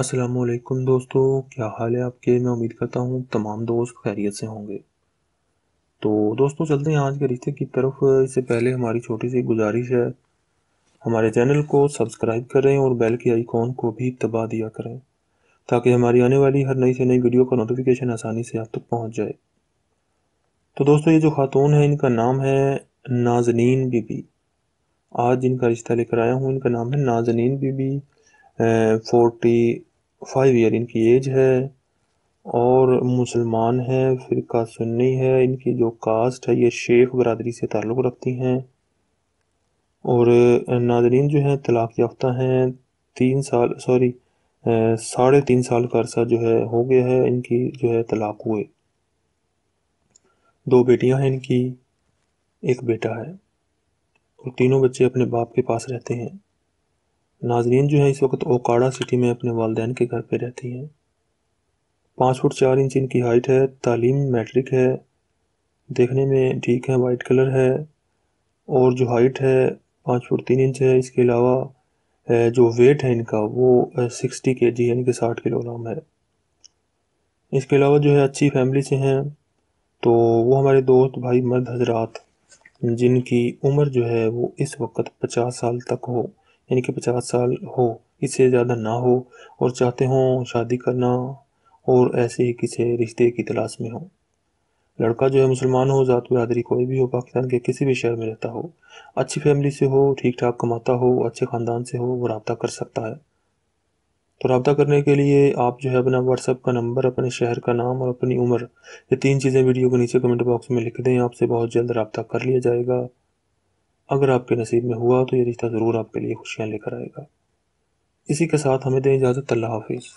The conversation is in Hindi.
असलकुम दोस्तों क्या हाल है आपके मैं उम्मीद करता हूँ तमाम दोस्त खैरियत से होंगे तो दोस्तों चलते हैं आज के रिश्ते की तरफ इससे पहले हमारी छोटी सी गुजारिश है हमारे चैनल को सब्सक्राइब करें और बेल के आइकॉन को भी दबा दिया करें ताकि हमारी आने वाली हर नई से नई वीडियो का नोटिफिकेशन आसानी से आप तक पहुँच जाए तो दोस्तों ये जो खातून है इनका नाम है नाजनीन बीबी आज जिनका रिश्ता लेकर आया हूँ इनका नाम है Nazneen Bibi forty five year इनकी एज है और मुसलमान फिर का सुन्नी है इनकी जो कास्ट है ये शेख बरदरी से ताल्लुक़ रखती हैं और नाजरीन जो हैं तलाक़ याफ्ता हैं तीन साल सॉरी साढ़े तीन साल का अरसा जो है हो गया है इनकी जो है तलाक़ हुए दो बेटियां हैं इनकी एक बेटा है और तीनों बच्चे अपने बाप के पास रहते हैं नाजरीन जो है इस वक्त ओकाड़ा सिटी में अपने वालदेन के घर पर रहती हैं पाँच फुट चार इंच इनकी हाइट है तालीम मैट्रिक है देखने में ठीक है वाइट कलर है और जो हाइट है पाँच फुट तीन इंच है इसके अलावा जो वेट है इनका वो सिक्सटी के जी यानी कि साठ किलोग्राम है इसके अलावा जो है अच्छी फैमिली से हैं तो वो हमारे दोस्त भाई मर्द हजरात जिनकी उम्र जो है वो इस वक्त पचास साल तक हो यानी कि पचास साल हो इससे ज़्यादा ना हो और चाहते हों शादी करना और ऐसे ही किसी रिश्ते की तलाश में हो लड़का जो है मुसलमान हो ज़ात बरदरी कोई भी हो पाकिस्तान के किसी भी शहर में रहता हो अच्छी फैमिली से हो ठीक ठाक कमाता हो अच्छे ख़ानदान से हो वो रबता कर सकता है तो रबता करने के लिए आप जो है अपना व्हाट्सअप का नंबर अपने शहर का नाम और अपनी उम्र ये तीन चीज़ें वीडियो के नीचे कमेंट बॉक्स में लिख दें आपसे बहुत जल्द रबता कर लिया जाएगा अगर आपके नसीब में हुआ तो ये रिश्ता ज़रूर आपके लिए खुशियाँ लेकर आएगा इसी के साथ हमें दें इजाज़त अल्लाह हाफिज़